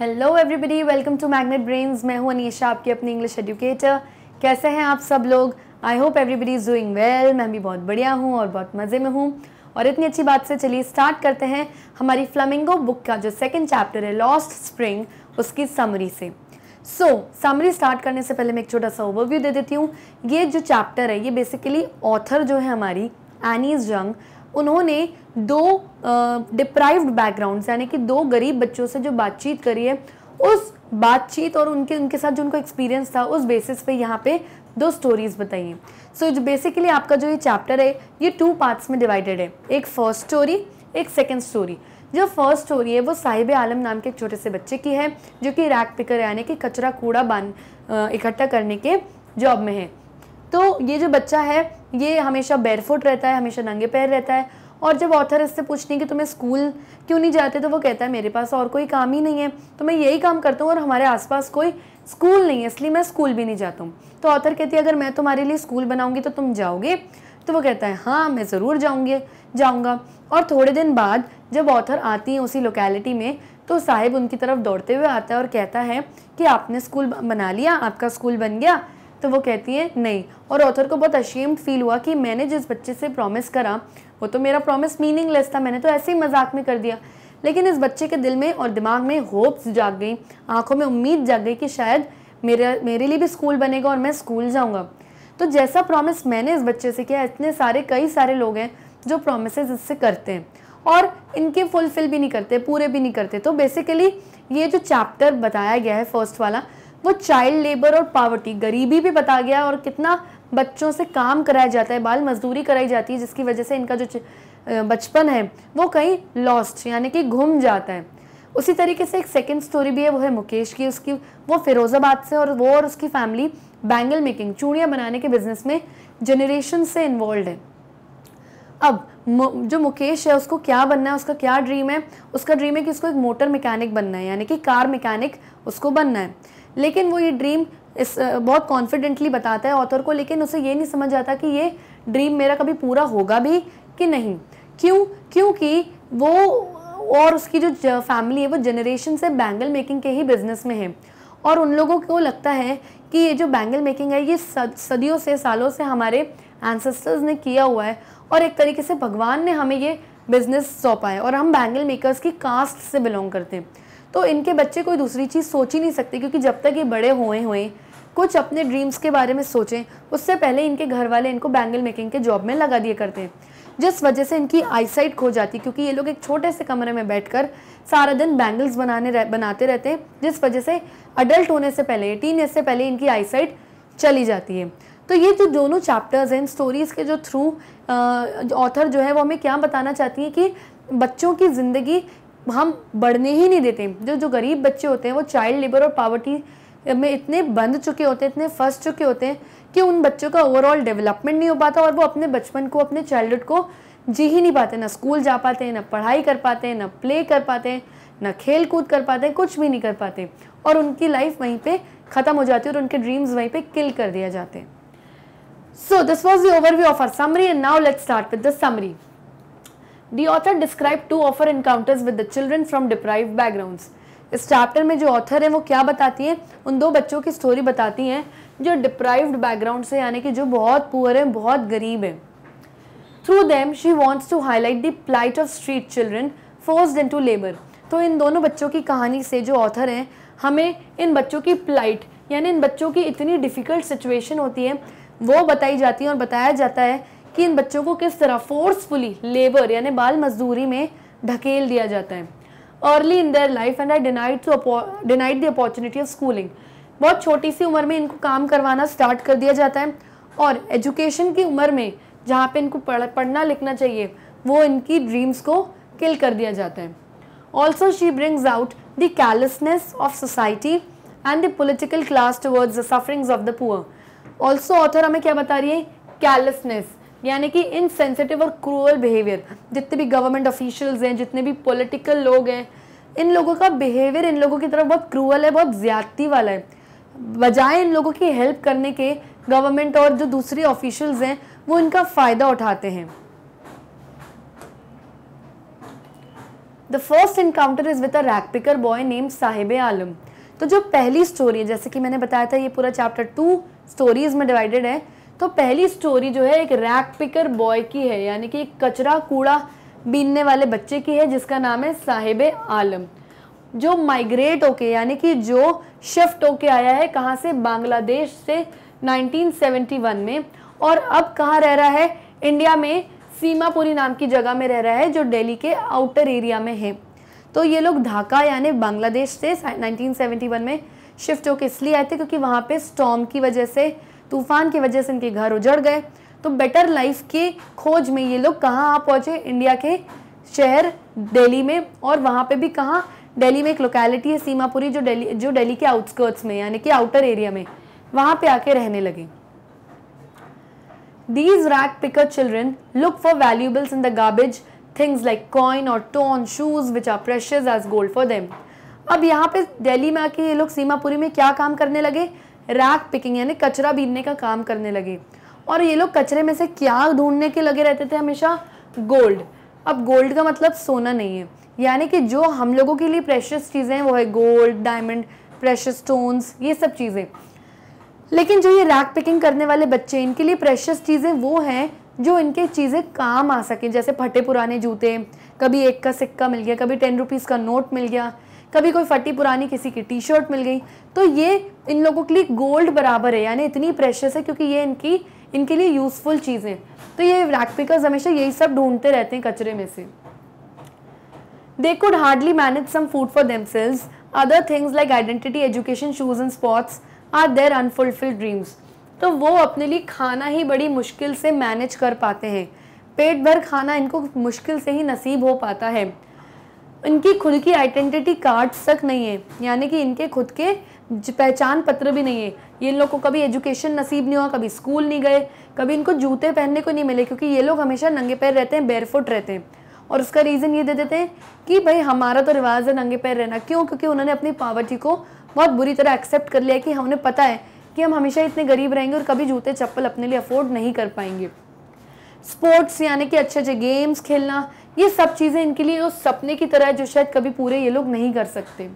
Hello everybody welcome to Magnet Brains मैं हूं अनीशा आपके अपने इंग्लिश एजुकेटर कैसे हैं आप सब लोग I hope everybody is doing well मैं भी बहुत बढ़िया हूँ और बहुत मज़े में हूँ और इतनी अच्छी बात से चलिए स्टार्ट करते हैं हमारी फ्लमिंगो बुक का जो सेकेंड चैप्टर है लॉस्ट स्प्रिंग उसकी समरी से सो so, समरी स्टार्ट करने से पहले मैं एक छोटा सा ओवरव्यू दे देती हूँ ये जो चैप्टर है ये बेसिकली ऑथर जो है हमारी एनीज जंग उन्होंने दो डिप्राइव्ड बैकग्राउंड यानी कि दो गरीब बच्चों से जो बातचीत करी है उस बातचीत और उनके उनके साथ जो उनको एक्सपीरियंस था उस बेसिस पे यहाँ पे दो स्टोरीज बताइए सो so, बेसिकली आपका जो ये चैप्टर है ये टू पार्ट्स में डिवाइडेड है एक फर्स्ट स्टोरी एक सेकेंड स्टोरी जो फर्स्ट स्टोरी है वो साहिब आलम नाम के एक छोटे से बच्चे की है जो कि रैक पिकर यानी कि कचरा कूड़ा बांध इकट्ठा करने के जॉब में है तो ये जो बच्चा है ये हमेशा बेरफुट रहता है हमेशा नंगे पैर रहता है और जब ऑथर इससे पूछती कि तुम्हें स्कूल क्यों नहीं जाते तो वो कहता है मेरे पास और कोई काम ही नहीं है तो मैं यही काम करता हूँ और हमारे आसपास कोई स्कूल नहीं है इसलिए मैं स्कूल भी नहीं जाता हूँ तो ऑथर कहती है अगर मैं तुम्हारे लिए स्कूल बनाऊँगी तो तुम जाओगे तो वो कहता है हाँ मैं ज़रूर जाऊँगी जाऊँगा और थोड़े दिन बाद जब ऑथर आती हैं उसी लोकेलिटी में तो साहिब उनकी तरफ दौड़ते हुए आता है और कहता है कि आपने स्कूल बना लिया आपका स्कूल बन गया तो वो कहती है नहीं और ऑथर को बहुत अशेम्ड फील हुआ कि मैंने जिस बच्चे से प्रॉमिस करा वो तो मेरा प्रॉमिस मीनिंगलेस था मैंने तो ऐसे ही मजाक में कर दिया लेकिन इस बच्चे के दिल में और दिमाग में होप्स जाग गई आंखों में उम्मीद जाग गई कि शायद मेरे मेरे लिए भी स्कूल बनेगा और मैं स्कूल जाऊँगा तो जैसा प्रॉमिस मैंने इस बच्चे से किया इतने सारे कई सारे लोग हैं जो प्रोमिस इससे करते हैं और इनके फुलफिल भी नहीं करते पूरे भी नहीं करते तो बेसिकली ये जो चैप्टर बताया गया है फर्स्ट वाला वो चाइल्ड लेबर और पावर्टी गरीबी भी बता गया और कितना बच्चों से काम कराया जाता है बाल मजदूरी कराई जाती है जिसकी वजह से इनका जो बचपन है वो कहीं लॉस्ट यानी कि घूम जाता है उसी तरीके से एक सेकेंड स्टोरी भी है वो है मुकेश की उसकी वो फिरोज़ाबाद से और वो और उसकी फैमिली बैंगल मेकिंग चूड़ियाँ बनाने के बिजनेस में जनरेशन से इन्वॉल्व है अब जो मुकेश है उसको क्या बनना है उसका क्या ड्रीम है उसका ड्रीम है कि उसको एक मोटर मैकेनिक बनना है यानी कि कार मैकेनिक उसको बनना है लेकिन वो ये ड्रीम इस बहुत कॉन्फिडेंटली बताता है ऑथर को लेकिन उसे ये नहीं समझ आता कि ये ड्रीम मेरा कभी पूरा होगा भी कि नहीं क्यों क्योंकि वो और उसकी जो फैमिली है वो जनरेशन से बैंगल मेकिंग के ही बिजनेस में है और उन लोगों को लगता है कि ये जो बैंगल मेकिंग है ये सदियों से सालों से हमारे एंसेस्टर्स ने किया हुआ है और एक तरीके से भगवान ने हमें ये बिजनेस सौंपा है और हम बैंगल मेकर्स की कास्ट से बिलोंग करते हैं तो इनके बच्चे कोई दूसरी चीज़ सोच ही नहीं सकते क्योंकि जब तक ये बड़े हुए हुए कुछ अपने ड्रीम्स के बारे में सोचें उससे पहले इनके घर वाले इनको बैंगल मेकिंग के जॉब में लगा दिए करते हैं जिस वजह से इनकी आईसाइट खो जाती है क्योंकि ये लोग एक छोटे से कमरे में बैठकर सारा दिन बैंगल्स बनाने रह, बनाते रहते हैं जिस वजह से अडल्ट होने से पहले टीन एज से पहले इनकी आईसाइट चली जाती है तो ये जो दोनों चैप्टर्स हैं स्टोरीज़ के जो थ्रू ऑथर जो है वो हमें क्या बताना चाहती हैं कि बच्चों की ज़िंदगी हम बढ़ने ही नहीं देते जो जो गरीब बच्चे होते हैं वो चाइल्ड लेबर और पावर्टी में इतने बंद चुके होते हैं इतने फंस चुके होते हैं कि उन बच्चों का ओवरऑल डेवलपमेंट नहीं हो पाता और वो अपने बचपन को अपने चाइल्डहुड को जी ही नहीं पाते ना स्कूल जा पाते हैं ना पढ़ाई कर पाते हैं ना प्ले कर पाते हैं ना खेल कूद कर पाते हैं कुछ भी नहीं कर पाते और उनकी लाइफ वहीं पे ख़त्म हो जाती है और उनके ड्रीम्स वहीं पे किल कर दिया जाते हैं so this was over overview of our summary and now let start with the summary the author describe two of her encounters with the children from deprive background इस चैप्टर में जो ऑथर है वो क्या बताती हैं उन दो बच्चों की स्टोरी बताती हैं जो डिप्राइव्ड बैकग्राउंड से यानी कि जो बहुत पुअर हैं बहुत गरीब हैं through them she wants to highlight the plight of street children force into labour तो इन दोनों बच्चों की कहानी से जो ऑथर हैं हमें इन बच्चों की प्लाइट यानी इन बच्चों की इतनी डिफ़िकल्ट सिचुएशन होती है वो बताई जाती है और बताया जाता है कि इन बच्चों को किस तरह फोर्सफुली लेबर यानी बाल मजदूरी में ढकेल दिया जाता है early in their life and I denied to denied the opportunity of schooling बहुत छोटी सी उम्र में इनको काम करवाना स्टार्ट कर दिया जाता है और एजुकेशन की उम्र में जहाँ पे इनको पढ़ पढ़ना लिखना चाहिए वो इनकी ड्रीम्स को किल कर दिया जाता है also she brings out the callousness of society and the political class towards the sufferings of the poor also author हमें क्या बता रही है कैलसनेस यानी कि इनसेंसिटिव और क्रूअल बिहेवियर जितने भी गवर्नमेंट ऑफिशियल्स हैं जितने भी पॉलिटिकल लोग हैं इन लोगों का बिहेवियर इन लोगों की तरफ बहुत क्रूअल है बहुत ज़्यादती वाला है बजाय इन लोगों की हेल्प करने के गवर्नमेंट और जो दूसरे ऑफिशियल्स हैं वो इनका फ़ायदा उठाते हैं the first encounter is with a rag picker boy name Saheb Alam तो जो पहली स्टोरी है जैसे कि मैंने बताया था ये पूरा चैप्टर टू स्टोरीज में डिवाइडेड है तो पहली स्टोरी जो है एक रैक पिकर बॉय की है यानी कि एक कचरा कूड़ा बीनने वाले बच्चे की है जिसका नाम है साहिब आलम जो माइग्रेट होके यानी कि जो शिफ्ट होके आया है कहाँ से बांग्लादेश से 1971 में और अब कहाँ रह रहा है इंडिया में सीमापुरी नाम की जगह में रह रहा है जो दिल्ली के आउटर एरिया में है तो ये लोग ढाका यानी बांग्लादेश से 1971 में शिफ्ट होके इसलिए आए थे क्योंकि वहाँ पे स्टॉम की वजह से तूफान की वजह से इनके घर उजड़ गए तो बेटर लाइफ की खोज में ये लोग कहाँ आ पहुँचे इंडिया के शहर दिल्ली में और वहाँ पे भी कहाँ दिल्ली में एक लोकेलिटी है सीमापुरी जो दिल्ली जो दिल्ली के आउटस्कर्ट्स में यानी कि आउटर एरिया में वहाँ पे आके रहने लगे these rag picker children look for valuables in the garbage things like coin और torn shoes which are precious as gold for them अब यहाँ पे दिल्ली में आके ये लोग सीमापुरी में क्या काम करने लगे रैक पिकिंग यानी कचरा बीनने का काम करने लगे और ये लोग कचरे में से क्या ढूंढने के लगे रहते थे हमेशा गोल्ड अब गोल्ड का मतलब सोना नहीं है यानी कि जो हम लोगों के लिए प्रेशियस चीज़ें हैं वो है गोल्ड डायमंड प्रेशियस स्टोन्स ये सब चीज़ें लेकिन जो ये रैक पिकिंग करने वाले बच्चे इनके लिए प्रेशियस चीज़ें वो हैं जो इनके चीज़ें काम आ सकें जैसे फटे पुराने जूते कभी एक का सिक्का मिल गया कभी टेन रुपीज़ का नोट मिल गया कभी कोई फटी पुरानी किसी की टी शर्ट मिल गई तो ये इन लोगों के लिए गोल्ड बराबर है यानी इतनी प्रेशस है क्योंकि ये इनकी इनके लिए यूज़फुल चीज़ें तो ये रैक पिकर्स हमेशा यही सब ढूंढते रहते हैं कचरे में से they could hardly manage some food for themselves other things like identity education shoes and sports are their unfulfilled dreams तो वो अपने लिए खाना ही बड़ी मुश्किल से मैनेज कर पाते हैं पेट भर खाना इनको मुश्किल से ही नसीब हो पाता है इनकी खुद की आइडेंटिटी कार्ड्स तक नहीं है यानी कि इनके खुद के पहचान पत्र भी नहीं है ये इन लोग को कभी एजुकेशन नसीब नहीं हुआ कभी स्कूल नहीं गए कभी इनको जूते पहनने को नहीं मिले क्योंकि ये लोग हमेशा नंगे पैर रहते हैं बेरफुट रहते हैं और उसका रीज़न ये दे देते हैं कि भाई हमारा तो रिवाज है नंगे पैर रहना क्यों क्योंकि उन्होंने अपनी पावर्टी को बहुत बुरी तरह एक्सेप्ट कर लिया कि हमें पता है कि हम हमेशा इतने गरीब रहेंगे और कभी जूते चप्पल अपने लिए अफोर्ड नहीं कर पाएंगे स्पोर्ट्स यानी कि अच्छे अच्छे गेम्स खेलना ये सब चीज़ें इनके लिए उस सपने की तरह है जो शायद कभी पूरे ये लोग नहीं कर सकते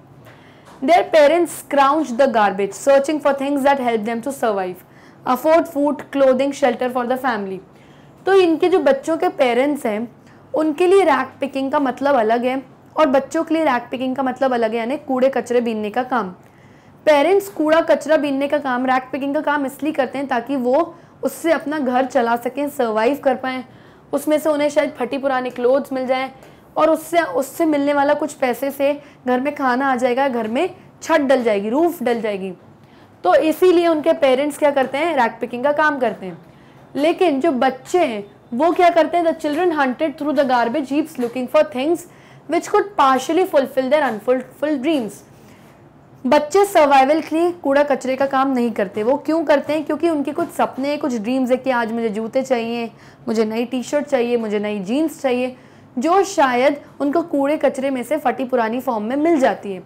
their parents crouch the garbage searching for things that help them to survive afford food clothing shelter for the family तो इनके जो बच्चों के पेरेंट्स हैं उनके लिए रैक पिकिंग का मतलब अलग है और बच्चों के लिए रैक पिकिंग का मतलब अलग है यानी कूड़े कचरे बीनने का काम पेरेंट्स कूड़ा कचरा बीनने का काम रैक पिकिंग का काम इसलिए करते हैं ताकि वो उससे अपना घर चला सकें सर्वाइव कर पाएँ उसमें से उन्हें शायद फटी पुराने क्लोथ्स मिल जाएं और उससे उससे मिलने वाला कुछ पैसे से घर में खाना आ जाएगा घर में छत डल जाएगी रूफ डल जाएगी तो इसीलिए उनके पेरेंट्स क्या करते हैं रैक पिकिंग का काम करते हैं लेकिन जो बच्चे हैं वो क्या करते हैं the children hunted through the garbage heaps looking for things which could partially fulfil their unfulfilled dreams बच्चे सर्वाइवल के लिए कूड़ा कचरे का काम नहीं करते वो क्यों करते हैं क्योंकि उनके कुछ सपने हैं कुछ ड्रीम्स है कि आज मुझे जूते चाहिए मुझे नई टी शर्ट चाहिए मुझे नई जीन्स चाहिए जो शायद उनको कूड़े कचरे में से फटी पुरानी फॉर्म में मिल जाती है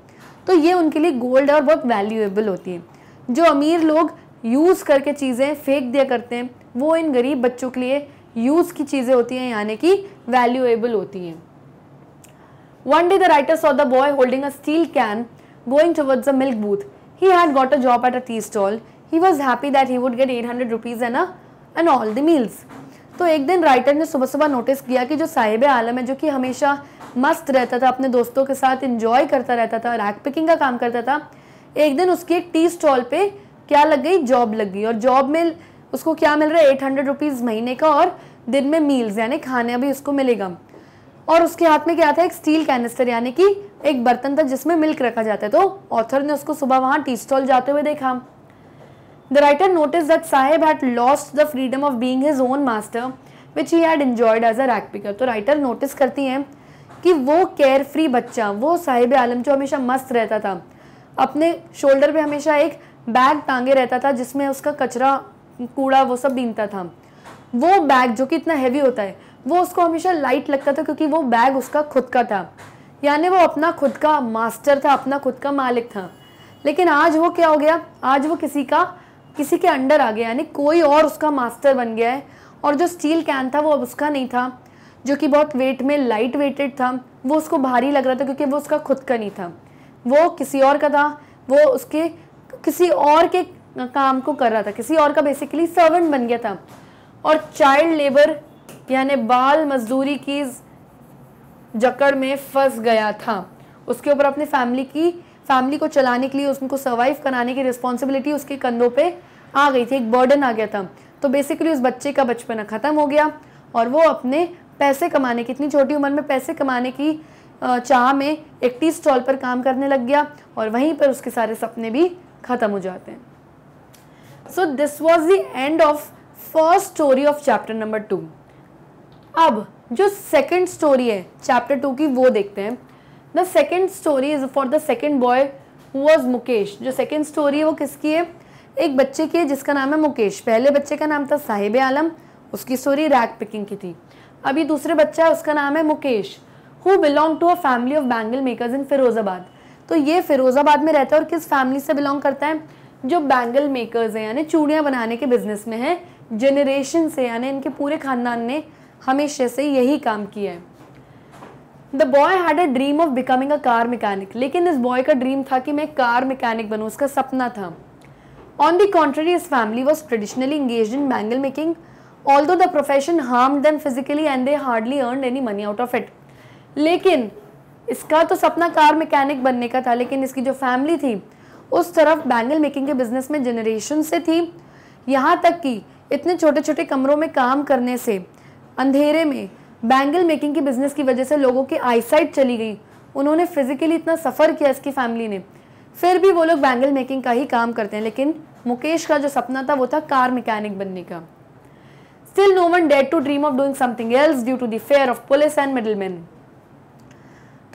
तो ये उनके लिए गोल्ड और बहुत वैल्यूएबल होती है जो अमीर लोग यूज़ करके चीज़ें फेंक दिया करते हैं वो इन गरीब बच्चों के लिए यूज़ की चीज़ें होती हैं यानी कि वैल्यूएबल होती हैं one day the writers of the boy holding a steel can going towards the milk booth. He had got a job at a tea stall. He was happy that he would get 800 rupees and a and all the meals. तो एक दिन writer ने सुबह सुबह notice किया कि जो साहिब आलम है जो कि हमेशा मस्त रहता था अपने दोस्तों के साथ इंजॉय करता रहता था रैक पिकिंग का काम करता था एक दिन उसकी एक टी स्टॉल पे क्या लग गई जॉब लग गई और जॉब में उसको क्या मिल रहा है एट हंड्रेड रुपीज़ महीने का और दिन में मील्स यानी खाने भी उसको मिलेगा और उसके हाथ में क्या था एक स्टील कैनिस्टर यानी कि एक बर्तन था जिसमें मिल्क रखा जाता है तो ऑथर ने उसको सुबह वहां टी स्टॉल जाते हुए देखा the writer notice that Saheb had lost the freedom of being his own master which he had enjoyed as a rag picker तो राइटर नोटिस करती हैं कि वो केयर फ्री बच्चा वो साहिब आलम जो हमेशा मस्त रहता था अपने शोल्डर पे हमेशा एक बैग टांगे रहता था जिसमें उसका कचरा कूड़ा वो सब बीनता था वो बैग जो कि इतना हैवी होता है वो उसको हमेशा लाइट लगता था क्योंकि वो बैग उसका खुद का था यानी वो अपना खुद का मास्टर था अपना खुद का मालिक था लेकिन आज वो क्या हो गया आज वो किसी का किसी के अंडर आ गया यानी कोई और उसका मास्टर बन गया है और जो स्टील कैन था वो अब उसका नहीं था जो कि बहुत वेट में लाइट वेटेड था वो उसको भारी लग रहा था क्योंकि वो उसका खुद का नहीं था वो किसी और का था वो उसके किसी और के काम को कर रहा था किसी और का बेसिकली सर्वेंट बन गया था और चाइल्ड लेबर यानी बाल मजदूरी की जकड़ में फंस गया था उसके ऊपर अपने फैमिली की फैमिली को चलाने के लिए उसको सर्वाइव कराने की रिस्पॉन्सिबिलिटी उसके कंधों पर आ गई थी एक बर्डन आ गया था तो बेसिकली उस बच्चे का बचपना ख़त्म हो गया और वो अपने पैसे कमाने की इतनी छोटी उम्र में पैसे कमाने की चाह में एक टी स्टॉल पर काम करने लग गया और वहीं पर उसके सारे सपने भी ख़त्म हो जाते हैं so this was the end of first story of chapter number two अब जो सेकेंड स्टोरी है चैप्टर टू की वो देखते हैं the second story is for the second boy who was Mukesh जो सेकेंड स्टोरी है वो किसकी है एक बच्चे की है जिसका नाम है मुकेश पहले बच्चे का नाम था साहिब आलम उसकी स्टोरी रैग पिकिंग की थी अभी दूसरे बच्चा है उसका नाम है Mukesh who belong to a family of bangle makers in Firozabad तो ये फिरोजाबाद में रहता है और किस फैमिली से बिलोंग करता है जो बैंगल मेकर्स हैं यानी चूड़ियाँ बनाने के बिजनेस में हैं जनरेशन से यानी इनके पूरे खानदान ने हमेशा से यही काम किया है the boy had a dream of becoming a car mechanic लेकिन इस बॉय का ड्रीम था कि मैं कार मैकेनिक बनूँ उसका सपना था on the contrary his family was traditionally engage in bangle making although the profession harm them physically and they hardly earn any money out of it लेकिन इसका तो सपना कार मैकेनिक बनने का था लेकिन इसकी जो फैमिली थी उस तरफ बैंगल मेकिंग के बिजनेस में जनरेशन से थी यहाँ तक कि इतने छोटे छोटे कमरों में काम करने से अंधेरे में बैंगल मेकिंग की बिजनेस की वजह से लोगों की आईसाइट चली गई उन्होंने फिजिकली इतना सफ़र किया इसकी फैमिली ने फिर भी वो लोग बैंगल मेकिंग का ही काम करते हैं लेकिन मुकेश का जो सपना था वो था कार मैकेनिक बनने का स्टिल नो वन डेड to dream of doing something else due to the fear of police and middleman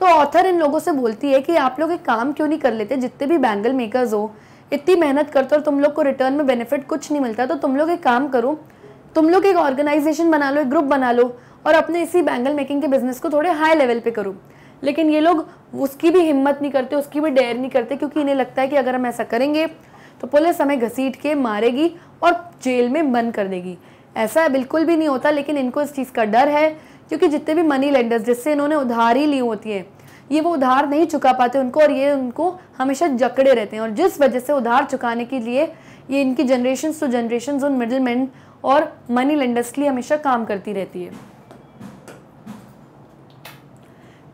तो ऑथर इन लोगों से बोलती है कि आप लोग एक काम क्यों नहीं कर लेते जितने भी बैंगल मेकर्स हो इतनी मेहनत करते हो और तुम लोग को रिटर्न में बेनिफिट कुछ नहीं मिलता तो तुम लोग एक काम करो तुम लोग एक ऑर्गेनाइजेशन बना लो एक ग्रुप बना लो और अपने इसी बैंगल मेकिंग के बिजनेस को थोड़े हाई लेवल पे करो लेकिन ये लोग उसकी भी हिम्मत नहीं करते उसकी भी डेयर नहीं करते क्योंकि इन्हें लगता है कि अगर हम ऐसा करेंगे तो पुलिस हमें घसीट के मारेगी और जेल में बंद कर देगी ऐसा बिल्कुल भी नहीं होता लेकिन इनको इस चीज़ का डर है क्योंकि जितने भी मनी लेंडर्स जिससे इन्होंने उधार ही ली होती है ये वो उधार नहीं चुका पाते उनको और ये उनको हमेशा जकड़े रहते हैं और जिस वजह से उधार चुकाने के लिए ये इनकी जनरेशन टू जनरेशन उन मिडिल मैन और मनी लेंडर्सली हमेशा काम करती रहती है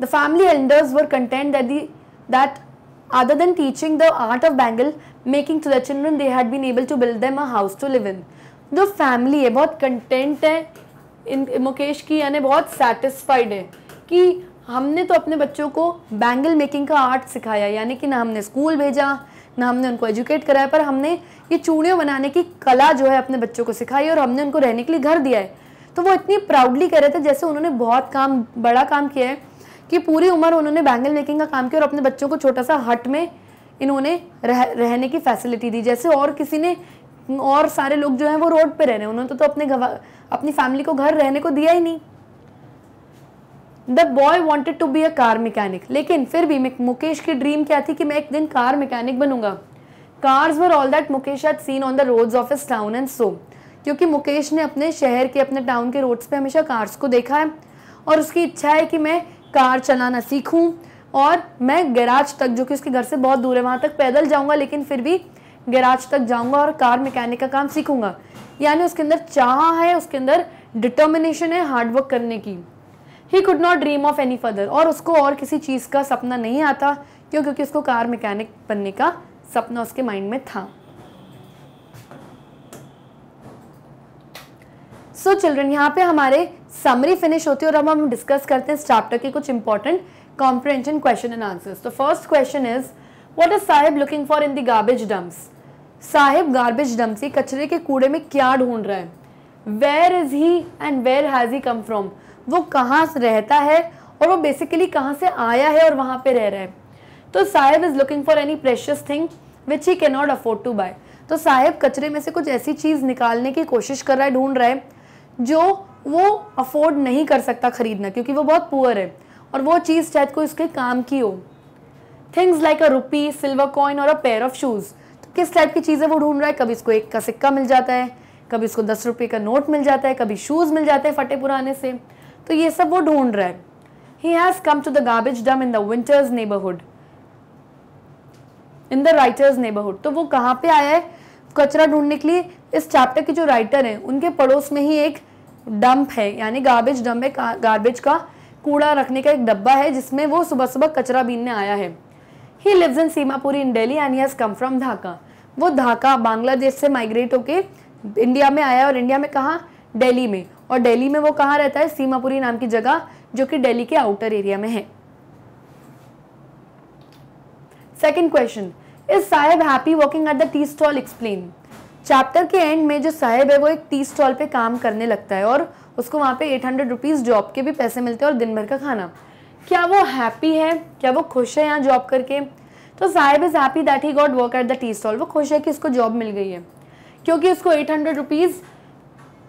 the family elders were content that other than teaching the art of bangle making to the children they had been able to build them a house to live in दो family है बहुत content है इन मुकेश की यानी बहुत satisfied है कि हमने तो अपने बच्चों को बैंगल मेकिंग का आर्ट सिखाया यानी कि ना हमने स्कूल भेजा ना हमने उनको एजुकेट कराया पर हमने ये चूड़ियों बनाने की कला जो है अपने बच्चों को सिखाई और हमने उनको रहने के लिए घर दिया है तो वो इतनी प्राउडली कह रहे थे जैसे उन्होंने बहुत काम बड़ा काम किया है कि पूरी उम्र उन्होंने बैंगल मेकिंग का काम किया और अपने बच्चों को छोटा सा हट में इन्होंने रह, रहने की फैसिलिटी दी जैसे और किसी ने और सारे लोग जो हैं वो रोड पे रह रहे हैं उन्होंने तो, तो अपने अपनी फैमिली को घर रहने को दिया ही नहीं the boy wanted to be a car mechanic लेकिन फिर भी मुकेश की ड्रीम क्या थी कि मैं एक दिन कार मैकेनिक बनूंगा cars were all that Mukesh had seen on the roads of his town and so क्योंकि मुकेश ने अपने शहर के अपने टाउन के रोड्स पे हमेशा कार्स को देखा है और उसकी इच्छा है कि मैं कार चलाना सीखूं और मैं गैराज तक जो कि उसके घर से बहुत दूर है वहाँ तक पैदल जाऊँगा लेकिन फिर भी गैराज तक जाऊँगा और कार मैकेनिक का काम सीखूंगा यानी उसके अंदर चाह है उसके अंदर डिटर्मिनेशन है हार्डवर्क करने की he could not dream of any further और उसको और किसी चीज़ का सपना नहीं आता क्यों क्योंकि उसको कार मैकेनिक बनने का सपना उसके माइंड में था सो चिल्ड्रन यहाँ पे हमारे समरी फिनिश होती है और अब हम डिस्कस करते हैं इस चैप्टर के कुछ important comprehension question and answers तो first question is what is Saheb looking for in the garbage dumps Saheb garbage dump से कचरे के कूड़े में क्या ढूंढ रहा है where is he and where has he come from वो कहाँ रहता है और वो बेसिकली कहाँ से आया है और वहाँ पे रह रहा है तो Saheb is looking for any precious thing which he not afford to buy तो साहेब कचरे में से कुछ ऐसी चीज़ निकालने की कोशिश कर रहा है ढूंढ रहा है जो वो अफोर्ड नहीं कर सकता ख़रीदना क्योंकि वो बहुत पुअर है और वो चीज़ शायद कोई उसके काम की हो things like a rupee silver coin और अ पेयर ऑफ शूज़ तो किस टाइप की चीज़ें वो ढूंढ रहा है कभी इसको एक का सिक्का मिल जाता है कभी इसको दस रुपये का नोट मिल जाता है कभी शूज़ मिल जाते हैं फटे पुराने से तो ये सब वो ढूंढ रहा है he has come to the garbage dump in the writers neighbourhood in the writers neighbourhood तो वो कहाँ पे आया है कचरा ढूंढने के लिए इस चैप्टर के जो राइटर हैं उनके पड़ोस में ही एक डंप है यानी गार्बेज डंप है गार्बेज का कूड़ा रखने का एक डब्बा है जिसमें वो सुबह सुबह कचरा बीनने आया है he lives in Seemapuri in daily and he has come from Dhaka वो ढाका बांग्लादेश से माइग्रेट होके इंडिया में आया और इंडिया में कहा डेली में और दिल्ली में वो कहाँ रहता है सीमापुरी नाम की जगह जो कि दिल्ली के आउटर एरिया में है second question is Saheb happy working at the tea stall explain chapter के एंड में जो साहेब है वो एक टी स्टॉल पे काम करने लगता है और उसको वहाँ पे एट हंड्रेड रुपीज़ जॉब के भी पैसे मिलते हैं और दिन भर का खाना क्या वो हैप्पी है क्या वो खुश है यहाँ जॉब करके तो Saheb is happy that he got work at the tea stall वो खुश है कि इसको जॉब मिल गई है क्योंकि उसको एट हंड्रेड रुपीज़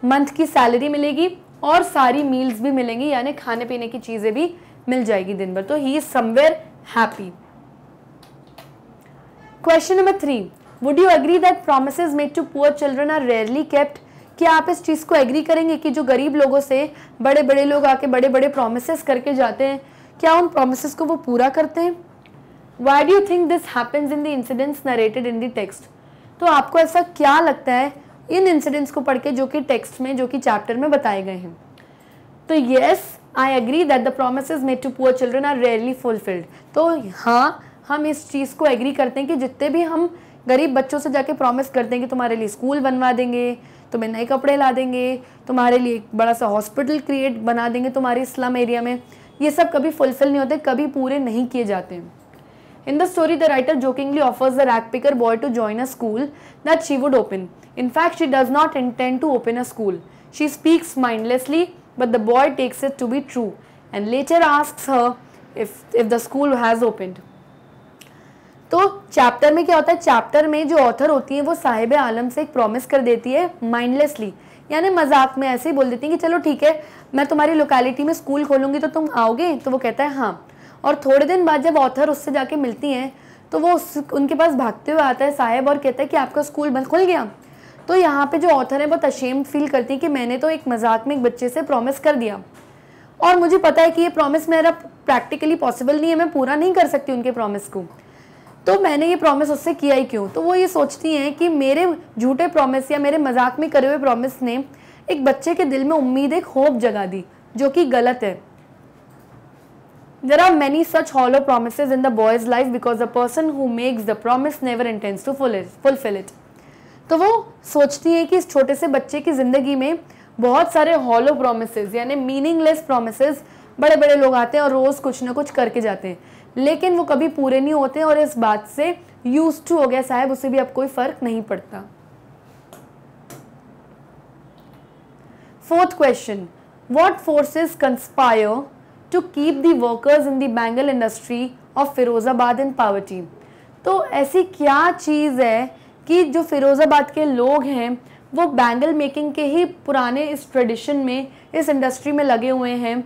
मंथ की सैलरी मिलेगी और सारी मील्स भी मिलेंगी यानी खाने पीने की चीज़ें भी मिल जाएगी दिन भर तो he is somewhere happy question number three would you agree that promise made to poor children are rarely kept क्या आप इस चीज़ को एग्री करेंगे कि जो गरीब लोगों से बड़े बड़े लोग आके बड़े बड़े प्रोमिस करके जाते हैं क्या उन प्रोमिस को वो पूरा करते हैं why do you think this happens in the incidents narrated in the text तो आपको ऐसा क्या लगता है इन इंसिडेंट्स को पढ़ के जो कि टेक्स्ट में जो कि चैप्टर में बताए गए हैं तो yes I agree that the promise made to poor children are rarely fulfilled तो हाँ हम इस चीज़ को एग्री करते हैं कि जितने भी हम गरीब बच्चों से जाके प्रॉमिस करते हैं कि तुम्हारे लिए स्कूल बनवा देंगे तुम्हें नए कपड़े ला देंगे तुम्हारे लिए एक बड़ा सा हॉस्पिटल क्रिएट बना देंगे तुम्हारे स्लम एरिया में ये सब कभी फुलफिल नहीं होते कभी पूरे नहीं किए जाते हैं In the story, the writer jokingly offers the ragpicker boy to join a school that she would open. In fact, she does not intend to open a school. She speaks mindlessly, but the boy takes it to be true and later asks her if, if the school has opened. तो chapter में क्या होता है chapter में जो author होती है वो साहिब आलम से एक प्रॉमिस कर देती है माइंडलेसली यानी मजाक में ऐसे ही बोल देती है कि चलो ठीक है मैं तुम्हारी लोकेलिटी में स्कूल खोलूंगी तो तुम आओगे तो वो कहता है हाँ और थोड़े दिन बाद जब ऑथर उससे जाके मिलती हैं तो वो उस उनके पास भागते हुए आता है साहेब और कहता है कि आपका स्कूल बंद खुल गया तो यहाँ पे जो ऑथर है बहुत अशेम फील करती है कि मैंने तो एक मजाक में एक बच्चे से प्रॉमिस कर दिया और मुझे पता है कि ये प्रॉमिस मेरा प्रैक्टिकली पॉसिबल नहीं है मैं पूरा नहीं कर सकती उनके प्रॉमिस को तो मैंने ये प्रॉमिस उससे किया ही क्यों तो वो ये सोचती हैं कि मेरे झूठे प्रॉमिस या मेरे मजाक में करे हुए प्रॉमिस ने एक बच्चे के दिल में उम्मीद एक होप जगा दी जो कि गलत है There are many such hollow promises in the boy's life because the person who makes the promise never intends to fulfill it. तो वो सोचती है कि इस छोटे से बच्चे की ज़िंदगी में बहुत सारे हॉलो प्रोमिसेज यानी मीनिंगलेस प्रोमिसेज बड़े बड़े लोग आते हैं और रोज़ कुछ ना कुछ करके जाते हैं लेकिन वो कभी पूरे नहीं होते और इस बात से यूज टू हो गया साहब उसे भी अब कोई फ़र्क नहीं पड़ता fourth question what forces conspire to keep the workers in the bangle industry of Firozabad in poverty तो ऐसी क्या चीज़ है कि जो फिरोज़ाबाद के लोग हैं वो बैंगल मेकिंग के ही पुराने इस ट्रेडिशन में इस इंडस्ट्री में लगे हुए हैं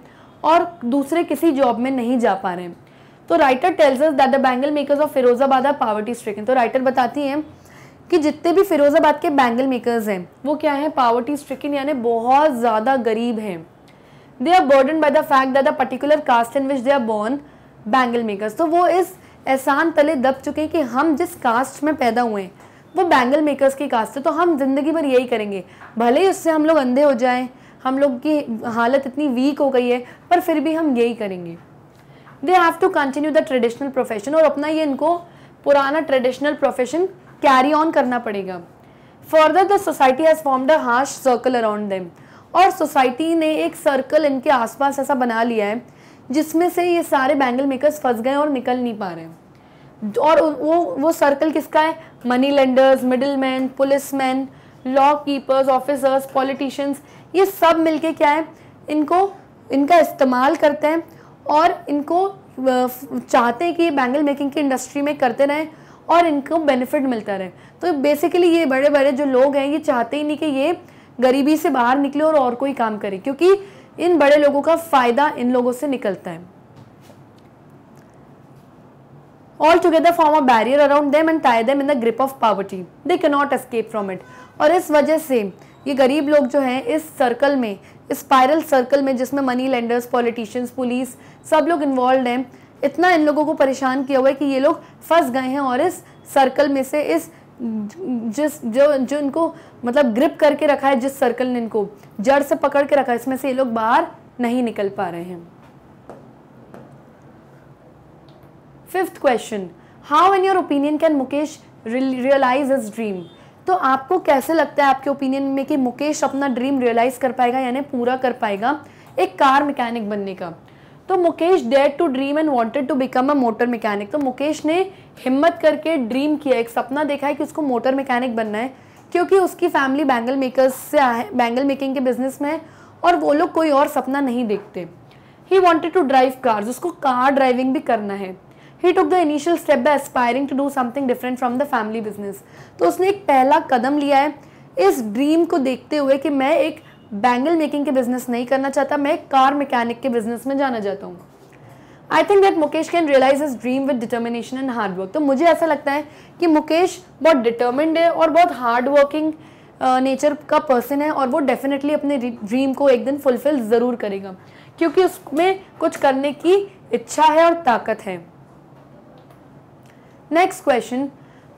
और दूसरे किसी जॉब में नहीं जा पा रहे हैं तो writer tells us that the bangle makers of Firozabad are poverty stricken तो राइटर बताती हैं कि जितने भी फिरोज़ाबाद के बैंगल मेकर्स हैं वो क्या हैं पावर्टी स्ट्रिकन यानी बहुत ज़्यादा गरीब हैं they are burden by the fact that the particular caste in which they are born bangle makers तो वो इस एहसान तले दब चुके हैं कि हम जिस कास्ट में पैदा हुए हैं वो बैंगल मेकर्स की कास्ट है तो हम ज़िंदगी भर यही करेंगे भले ही उससे हम लोग अंधे हो जाए हम लोग की हालत इतनी वीक हो गई है पर फिर भी हम यही करेंगे they have to continue the traditional profession और अपना ये इनको पुराना ट्रेडिशनल प्रोफेशन कैरी ऑन करना पड़ेगा further the society has formed a harsh circle around them और सोसाइटी ने एक सर्कल इनके आसपास ऐसा बना लिया है जिसमें से ये सारे बैंगल मेकर्स फंस गए और निकल नहीं पा रहे हैं और वो वो सर्कल किसका है money lenders middle man police man law keepers officers politicians ये सब मिलके क्या है इनको इनका इस्तेमाल करते हैं और इनको चाहते हैं कि ये बैंगल मेकिंग की इंडस्ट्री में करते रहें और इनको बेनिफिट मिलता रहे तो बेसिकली ये बड़े बड़े जो लोग हैं ये चाहते ही नहीं कि ये गरीबी से बाहर निकले और और कोई काम करे क्योंकि इन बड़े लोगों का फायदा इन लोगों से निकलता है all together form a barrier around them and tie them in the grip of poverty they can not escape from it और इस वजह से ये गरीब लोग जो हैं इस सर्कल में इस स्पायरल सर्कल में जिसमें मनी लेंडर्स पॉलिटिशियंस पुलिस सब लोग इन्वॉल्व हैं इतना इन लोगों को परेशान किया हुआ है कि ये लोग फंस गए हैं और इस सर्कल में से इस जिस जो जो इनको मतलब ग्रिप करके रखा है जिस सर्कल ने इनको जड़ से पकड़ के रखा है इसमें से ये लोग बाहर नहीं निकल पा रहे हैं fifth question how in your opinion can Mukesh realise his dream तो आपको कैसे लगता है आपके ओपिनियन में कि मुकेश अपना ड्रीम रियलाइज कर पाएगा यानी पूरा कर पाएगा एक कार मैकेनिक बनने का तो Mukesh dare to dream and wanted to become a motor mechanic तो मुकेश ने हिम्मत करके ड्रीम किया एक सपना देखा है कि उसको मोटर मैकेनिक बनना है क्योंकि उसकी फैमिली बैंगल मेकर्स से आए बैंगल मेकिंग के बिजनेस में है और वो लोग कोई और सपना नहीं देखते he wanted to drive cars उसको कार ड्राइविंग भी करना है he took the initial step by aspiring to do something different from the family business तो उसने एक पहला कदम लिया है इस ड्रीम को देखते हुए कि मैं एक बैंगल मेकिंग के बिजनेस नहीं करना चाहता मैं कार मैकेनिक के बिजनेस में जाना चाहता हूँ I think that Mukesh can realise his dream with determination and hard work तो मुझे ऐसा लगता है कि मुकेश बहुत डिटर्मिंड है और बहुत हार्ड वर्किंग नेचर का पर्सन है और वो डेफिनेटली अपने ड्रीम को एक दिन फुलफिल ज़रूर करेगा क्योंकि उसमें कुछ करने की इच्छा है और ताकत है next question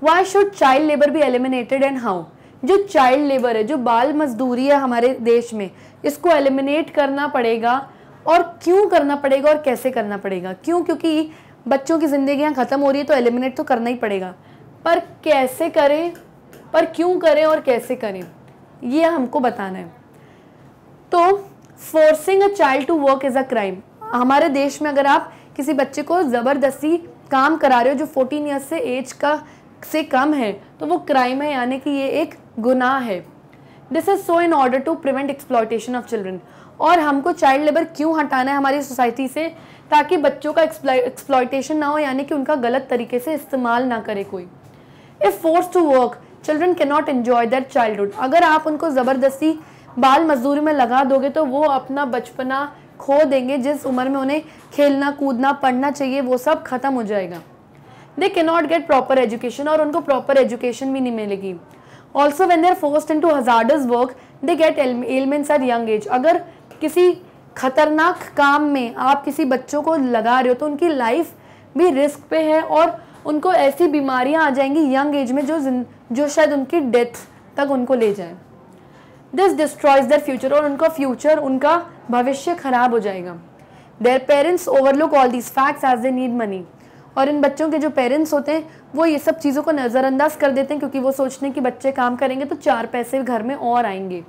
why should child labour be eliminated and how जो चाइल्ड लेबर है जो बाल मजदूरी है हमारे देश में इसको एलिमिनेट करना पड़ेगा और क्यों करना पड़ेगा और कैसे करना पड़ेगा क्यों क्योंकि बच्चों की ज़िंदगियाँ ख़त्म हो रही है तो एलिमिनेट तो करना ही पड़ेगा पर कैसे करें पर क्यों करें और कैसे करें ये हमको बताना है तो forcing a child to work is a crime हमारे देश में अगर आप किसी बच्चे को ज़बरदस्ती काम करा रहे हो जो 14 ईयर्स से एज का से कम है तो वो क्राइम है यानी कि ये एक गुनाह है this is so in order to prevent exploitation of children और हमको चाइल्ड लेबर क्यों हटाना है हमारी सोसाइटी से ताकि बच्चों का एक्सप्लॉयटेशन ना हो यानी कि उनका गलत तरीके से इस्तेमाल ना करे कोई if force to work children can not enjoy child childhood अगर आप उनको ज़बरदस्ती बाल मजदूरी में लगा दोगे तो वो अपना बचपना खो देंगे जिस उम्र में उन्हें खेलना कूदना पढ़ना चाहिए वो सब ख़त्म हो जाएगा दे can not get proper education और उनको प्रॉपर एजुकेशन भी नहीं मिलेगी also when they're force into hazardous work they get ailments at young age अगर किसी खतरनाक काम में आप किसी बच्चों को लगा रहे हो तो उनकी लाइफ भी रिस्क पे है और उनको ऐसी बीमारियां आ जाएंगी यंग एज में जो जो शायद उनकी डेथ तक उनको ले जाए दिस डिस्ट्रॉयज देयर फ्यूचर और उनका फ्यूचर उनका भविष्य खराब हो जाएगा their parents overlook all these facts as they need money और इन बच्चों के जो पेरेंट्स होते हैं वो ये सब चीज़ों को नज़रअंदाज कर देते हैं क्योंकि वो सोचते हैं कि बच्चे काम करेंगे तो चार पैसे घर में और आएंगे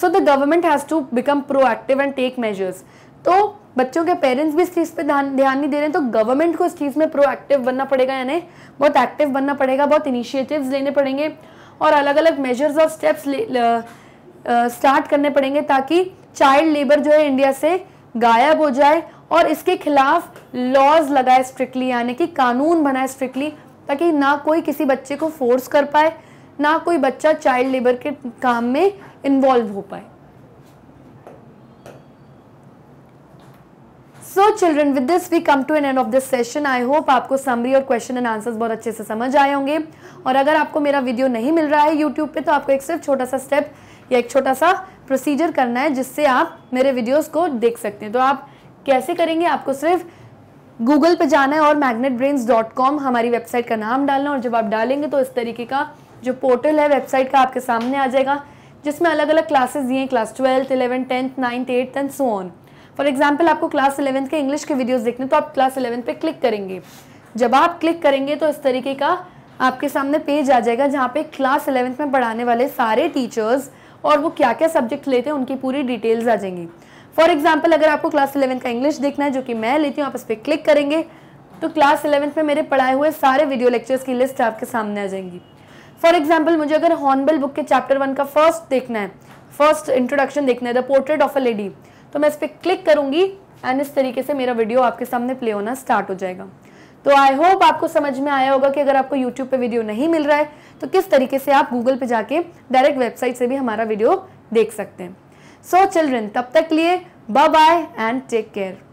so the government has to become proactive and take measures तो बच्चों के पेरेंट्स भी इस चीज़ पर ध्यान ध्यान नहीं दे रहे हैं तो गवर्नमेंट को इस चीज़ में प्रोएक्टिव बनना पड़ेगा यानी बहुत एक्टिव बनना पड़ेगा बहुत इनिशिएटिव्स लेने पड़ेंगे और अलग अलग मेजर्स और स्टेप्स स्टार्ट करने पड़ेंगे ताकि चाइल्ड लेबर जो है इंडिया से गायब हो जाए और इसके खिलाफ लॉज लगाए स्ट्रिक्टली यानी कि कानून बनाए स्ट्रिक्टली ताकि ना कोई किसी बच्चे को फोर्स कर पाए ना कोई बच्चा चाइल्ड लेबर के काम में इन्वॉल्व हो पाए so children with this we come to an end of this session I hope आपको समरी और क्वेश्चन एंड आंसर्स बहुत अच्छे से समझ आए होंगे और अगर आपको मेरा वीडियो नहीं मिल रहा है यूट्यूब पे तो आपको एक सिर्फ छोटा सा स्टेप या एक छोटा सा प्रोसीजर करना है जिससे आप मेरे वीडियोस को देख सकते हैं तो आप कैसे करेंगे आपको सिर्फ गूगल पे जाना है और मैग्नेट ब्रेन्स डॉट कॉम हमारी वेबसाइट का नाम डालना और जब आप डालेंगे तो इस तरीके का जो पोर्टल है वेबसाइट का आपके सामने आ जाएगा जिसमें अलग अलग क्लासेस दिए हैं class twelfth eleven tenth ninth eighth and so on for example आपको क्लास इलेवंथ के इंग्लिश के वीडियोज़ देखने तो आप क्लास इलेवंथ पे क्लिक करेंगे जब आप क्लिक करेंगे तो इस तरीके का आपके सामने पेज आ जाएगा जहाँ पे क्लास इलेवंथ में पढ़ाने वाले सारे टीचर्स और वो क्या क्या सब्जेक्ट लेते हैं उनकी पूरी डिटेल्स आ जाएंगी फॉर एग्जाम्पल अगर आपको क्लास इलेवंथ का इंग्लिश देखना है जो कि मैं लेती हूँ आप इस पर क्लिक करेंगे तो क्लास इलेवंथ में मेरे पढ़ाए हुए सारे वीडियो लेक्चर्स की लिस्ट आपके सामने आ जाएंगी फॉर एग्जाम्पल मुझे अगर हॉर्नबेल बुक के चैप्टर वन का फर्स्ट देखना है फर्स्ट इंट्रोडक्शन देखना है the portrait of a lady तो मैं इस पर क्लिक करूँगी एंड इस तरीके से मेरा वीडियो आपके सामने प्ले होना स्टार्ट हो जाएगा तो आई होप आपको समझ में आया होगा कि अगर आपको यूट्यूब पे वीडियो नहीं मिल रहा है तो किस तरीके से आप गूगल पे जाके डायरेक्ट वेबसाइट से भी हमारा वीडियो देख सकते हैं सो चिल्ड्रन तब तक लिए bye bye and take care